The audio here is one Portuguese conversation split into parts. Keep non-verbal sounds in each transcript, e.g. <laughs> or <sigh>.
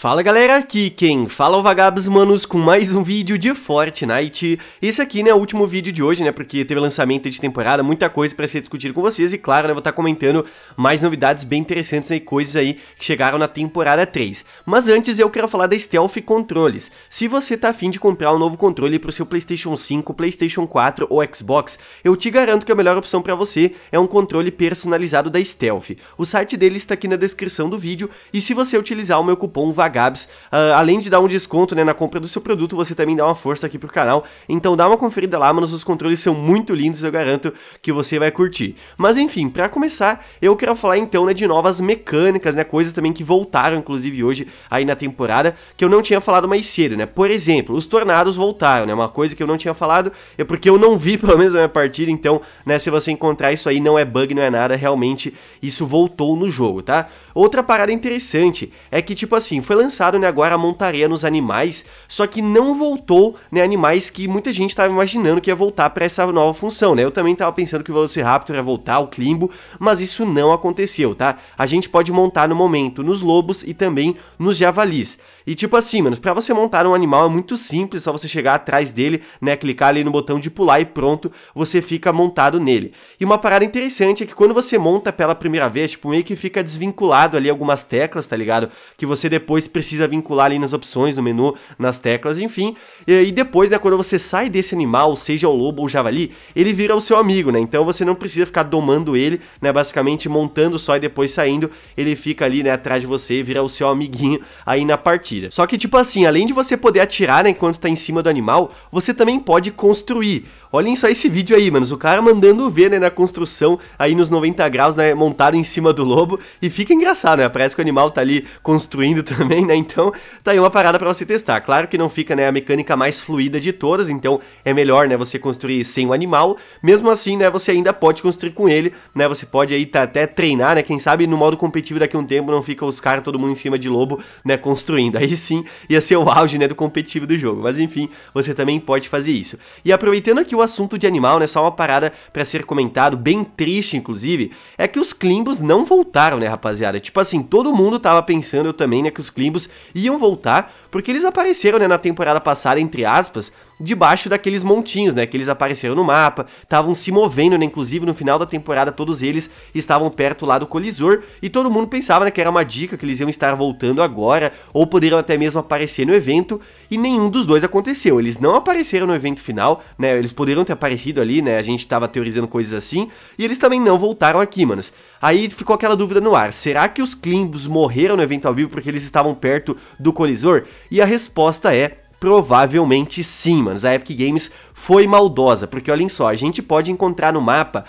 Fala galera, aqui quem fala é o Vagabos Manos com mais um vídeo de Fortnite. Esse aqui né, é o último vídeo de hoje, né, porque teve lançamento de temporada, muita coisa para ser discutida com vocês e claro, né, vou estar tá comentando mais novidades bem interessantes né, e coisas aí que chegaram na temporada 3. Mas antes eu quero falar da Stealth Controles. Se você tá afim de comprar um novo controle pro seu Playstation 5, Playstation 4 ou Xbox, eu te garanto que a melhor opção para você é um controle personalizado da Stealth. O site dele está aqui na descrição do vídeo e se você utilizar o meu cupom VAGABOS Gabs. Uh, além de dar um desconto né, na compra do seu produto, você também dá uma força aqui pro canal. Então dá uma conferida lá, mano. Os controles são muito lindos, eu garanto que você vai curtir. Mas enfim, para começar, eu quero falar então né, de novas mecânicas, né? Coisas também que voltaram, inclusive, hoje aí na temporada, que eu não tinha falado mais cedo, né? Por exemplo, os tornados voltaram, né? Uma coisa que eu não tinha falado é porque eu não vi, <laughs> pelo menos, a minha partida. Então, né, se você encontrar isso aí, não é bug, não é nada. Realmente, isso voltou no jogo, tá? Outra parada interessante é que, tipo assim, foi lançaram né, agora a montaria nos animais, só que não voltou né, animais que muita gente estava imaginando que ia voltar para essa nova função, né? Eu também estava pensando que o Velociraptor ia voltar, o Climbo, mas isso não aconteceu, tá? A gente pode montar no momento nos lobos e também nos javalis. E tipo assim, mano, para você montar um animal é muito simples, só você chegar atrás dele, né, clicar ali no botão de pular e pronto, você fica montado nele. E uma parada interessante é que quando você monta pela primeira vez, tipo, meio que fica desvinculado ali algumas teclas, tá ligado? Que você depois precisa vincular ali nas opções, no menu, nas teclas, enfim. E, depois, né, quando você sai desse animal, seja o lobo ou o javali, ele vira o seu amigo, né? Então você não precisa ficar domando ele, né? Basicamente montando só e depois saindo, ele fica ali, né, atrás de você e vira o seu amiguinho aí na partida. Só que, tipo assim, além de você poder atirar né, enquanto tá em cima do animal, você também pode construir. Olhem só esse vídeo aí, mano O cara mandando ver, né, na construção aí nos 90 graus, né, montado em cima do lobo. E fica engraçado, né? Parece que o animal tá ali construindo <laughs> também também, né? Então, tá aí uma parada para você testar. Claro que não fica, né, a mecânica mais fluida de todas, então é melhor, né, você construir sem o animal. Mesmo assim, né, você ainda pode construir com ele, né? Você pode aí tá, até treinar, né? Quem sabe no modo competitivo daqui a um tempo não fica os caras todo mundo em cima de lobo, né, construindo. Aí sim, ia ser o auge, né, do competitivo do jogo. Mas enfim, você também pode fazer isso. E aproveitando aqui o assunto de animal, né, só uma parada para ser comentado, bem triste inclusive, é que os Climbos não voltaram, né, rapaziada? Tipo assim, todo mundo tava pensando, eu também, né, que os Climbos Nimbus iam voltar, porque eles apareceram né, na temporada passada, entre aspas, debaixo daqueles montinhos, né? Que eles apareceram no mapa, estavam se movendo, né? Inclusive no final da temporada todos eles estavam perto lá do colisor e todo mundo pensava né, que era uma dica que eles iam estar voltando agora ou poderiam até mesmo aparecer no evento e nenhum dos dois aconteceu. Eles não apareceram no evento final, né? Eles poderiam ter aparecido ali, né? A gente tava teorizando coisas assim e eles também não voltaram aqui, manos. Aí ficou aquela dúvida no ar, será que os Klimbos morreram no evento ao vivo porque eles estavam perto do colisor? E a resposta é Provavelmente sim, mano. A Epic Games foi maldosa, porque olhem só, a gente pode encontrar no mapa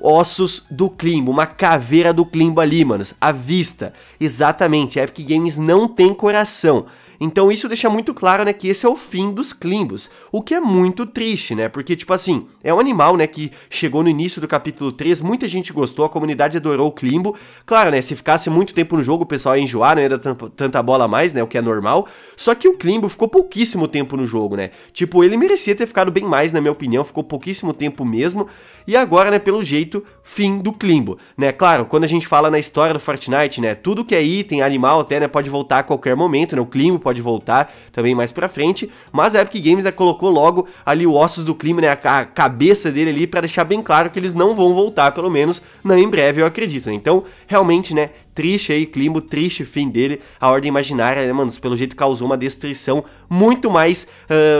ossos do Klimbo, uma caveira do Klimbo ali, manos, à vista. Exatamente, a Epic Games não tem coração. Então isso deixa muito claro, né, que esse é o fim dos Climbos, o que é muito triste, né? Porque tipo assim, é um animal, né, que chegou no início do capítulo 3, muita gente gostou, a comunidade adorou o Climbo. Claro, né, se ficasse muito tempo no jogo, o pessoal ia enjoar, não ia dar tanta bola mais, né, o que é normal. Só que o Climbo ficou pouquíssimo tempo no jogo, né? Tipo, ele merecia ter ficado bem mais, na minha opinião, ficou pouquíssimo tempo mesmo. E agora, né, pelo jeito, fim do Climbo, né? Claro, quando a gente fala na história do Fortnite, né, tudo que é item, animal até, né, pode voltar a qualquer momento, né? O Climbo pode pode voltar também mais pra frente. Mas a Epic Games né, colocou logo ali o ossos do clima, né, a, a cabeça dele ali, para deixar bem claro que eles não vão voltar, pelo menos não em breve, eu acredito. Né? Então, realmente, né, triste aí, clima triste fim dele. A Ordem Imaginária, né, mano, pelo jeito causou uma destruição muito mais,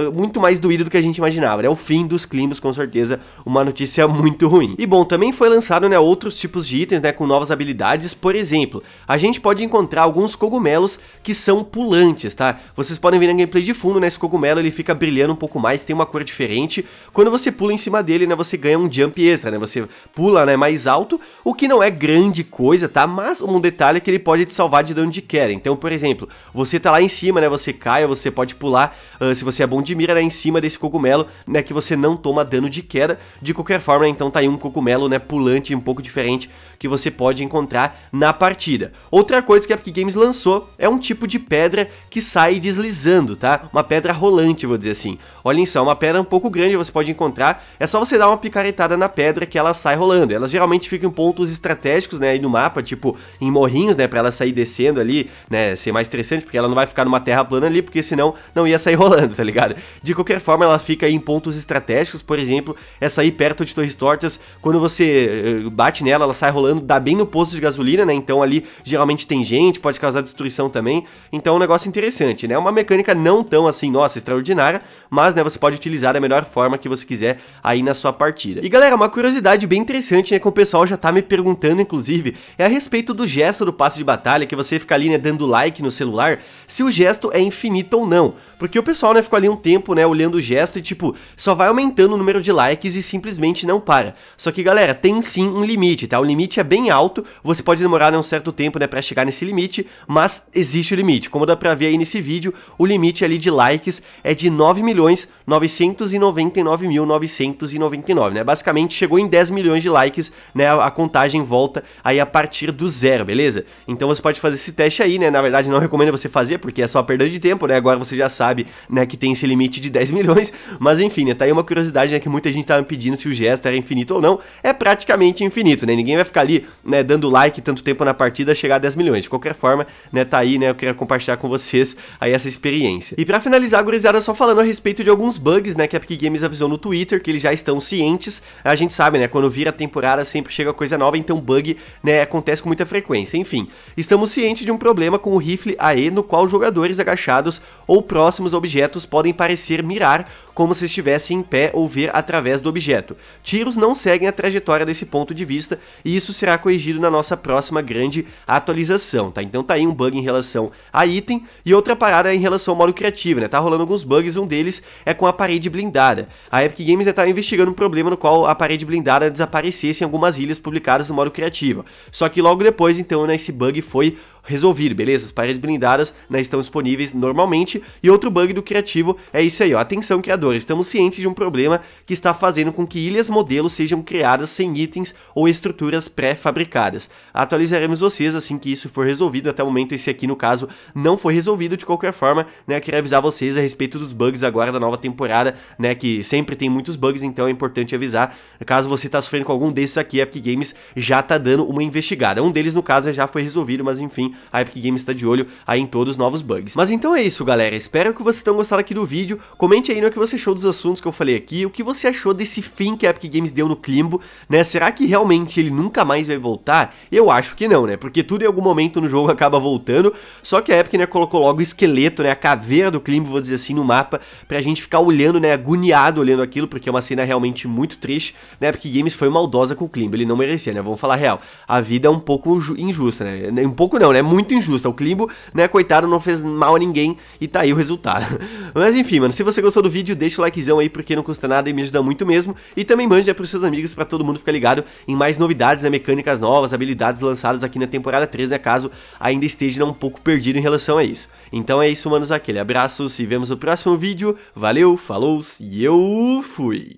uh, muito mais doída do que a gente imaginava, né? O fim dos climas com certeza, uma notícia <laughs> muito ruim. E bom, também foi lançado, né, outros tipos de itens, né, com novas habilidades, por exemplo, a gente pode encontrar alguns cogumelos que são pulantes, tá? Vocês podem ver na gameplay de fundo, né, esse cogumelo ele fica brilhando um pouco mais, tem uma cor diferente. Quando você pula em cima dele, né, você ganha um jump extra, né? Você pula, né, mais alto, o que não é grande coisa, tá? Mas o mundo detalhe é que ele pode te salvar de dano de queda. Então, por exemplo, você tá lá em cima, né? Você cai, você pode pular, uh, se você é bom de mira, né? Em cima desse cogumelo, né? Que você não toma dano de queda. De qualquer forma, né, então tá aí um cogumelo, né? Pulante, um pouco diferente que você pode encontrar na partida. Outra coisa que a Epic Games lançou é um tipo de pedra que sai deslizando, tá? Uma pedra rolante, vou dizer assim. Olhem só, uma pedra um pouco grande você pode encontrar, é só você dar uma picaretada na pedra que ela sai rolando. Elas geralmente ficam em pontos estratégicos, né, aí no mapa, tipo em morrinhos, né, para ela sair descendo ali, né, ser mais interessante, porque ela não vai ficar numa terra plana ali, porque senão não ia sair <laughs> rolando, tá ligado? De qualquer forma, ela fica em pontos estratégicos, por exemplo, essa aí perto de Torres Tortas, quando você eh, bate nela, ela sai rolando, dá bem no posto de gasolina, né, então ali geralmente tem gente, pode causar destruição também, então é um negócio interessante, né, é uma mecânica não tão assim, nossa, extraordinária, mas, né, você pode utilizar da melhor forma que você quiser aí na sua partida. E galera, uma curiosidade bem interessante, né, que o pessoal já tá me perguntando, inclusive, é a respeito do gesto gesto do passe de batalha, que você fica ali né, dando like no celular, se o gesto é infinito ou não. Porque o pessoal, né, ficou ali um tempo, né, olhando o gesto e, tipo, só vai aumentando o número de likes e simplesmente não para. Só que, galera, tem sim um limite, tá? O limite é bem alto, você pode demorar né, um certo tempo, né, pra chegar nesse limite, mas existe o limite. Como dá pra ver aí nesse vídeo, o limite ali de likes é de 9.999.999, né? Basicamente, chegou em 10 milhões de likes, né, a contagem volta aí a partir do zero, beleza? Então você pode fazer esse teste aí, né, na verdade não recomendo você fazer, porque é só perda de tempo, né, agora você já sabe sabe, né, que tem esse limite de 10 <laughs> milhões, mas enfim, né, tá aí uma curiosidade, né, que muita gente tava tá me pedindo se o gesto era infinito ou não, é praticamente infinito, né, ninguém vai ficar ali, né, dando like tanto tempo na partida chegar a 10 milhões, de qualquer forma, né, tá aí, né, eu queria compartilhar com vocês aí essa experiência. E para finalizar, gurizada, só falando a respeito de alguns bugs, né, que a Epic Games avisou no Twitter, que eles já estão cientes, a gente sabe, né, quando vira a temporada sempre chega coisa nova, então bug, né, acontece com muita frequência, enfim, estamos cientes de um problema com o rifle AE, no qual jogadores agachados ou próximos próximos objetos podem parecer mirar como se estivesse em pé ou ver através do objeto. Tiros não seguem a trajetória desse ponto de vista e isso será corrigido na nossa próxima grande atualização, tá? Então tá aí um bug em relação a item e outra parada em relação ao modo criativo, né? Tá rolando alguns bugs, um deles é com a parede blindada. A Epic Games estava tá investigando um problema no qual a parede blindada desaparecesse em algumas ilhas publicadas no modo criativo. Só que logo depois, então, né, esse bug foi resolvido, beleza? As paredes blindadas né, estão disponíveis normalmente. E outro bug do criativo é isso aí, ó. Atenção, criadores, estamos cientes de um problema que está fazendo com que ilhas modelos sejam criadas sem itens ou estruturas pré-fabricadas. Atualizaremos vocês assim que isso for resolvido. Até o momento, esse aqui, no caso, não foi resolvido. De qualquer forma, né, queria avisar vocês a respeito dos bugs agora da nova temporada, né, que sempre tem muitos bugs, então é importante avisar. Caso você está sofrendo com algum desses aqui, a Epic Games já está dando uma investigada. Um deles, no caso, já foi resolvido, mas enfim, a Epic Games está de olho aí em todos os novos bugs. Mas então é isso, galera. Espero que vocês tenham gostado aqui do vídeo. Comente aí no né, que você achou dos assuntos que eu falei aqui, o que você achou desse fim que a Epic Games deu no Climbo, né? Será que realmente ele nunca mais vai voltar? Eu acho que não, né? Porque tudo em algum momento no jogo <laughs> acaba voltando, só que a Epic, né, colocou logo o esqueleto, né, a caveira do Climbo, vou dizer assim, no mapa, pra gente ficar olhando, né, agoniado olhando aquilo, porque é uma cena realmente muito triste, né? Epic Games foi maldosa com o Climbo, ele não merecia, né? Vamos falar real. A vida é um pouco injusta, né? Um pouco não, né? muito injusta. O Klimbo, né, coitado, não fez mal a ninguém e tá aí o resultado. <laughs> Mas enfim, mano, se você gostou do vídeo, deixa o likezão aí porque não custa nada e me ajuda muito mesmo. E também mande pros seus amigos para todo mundo ficar ligado em mais novidades, né, mecânicas novas, habilidades lançadas aqui na temporada 3, né, caso ainda esteja um pouco perdido em relação a isso. Então é isso, manos, aquele abraço, se vemos no próximo vídeo, valeu, falou e eu fui!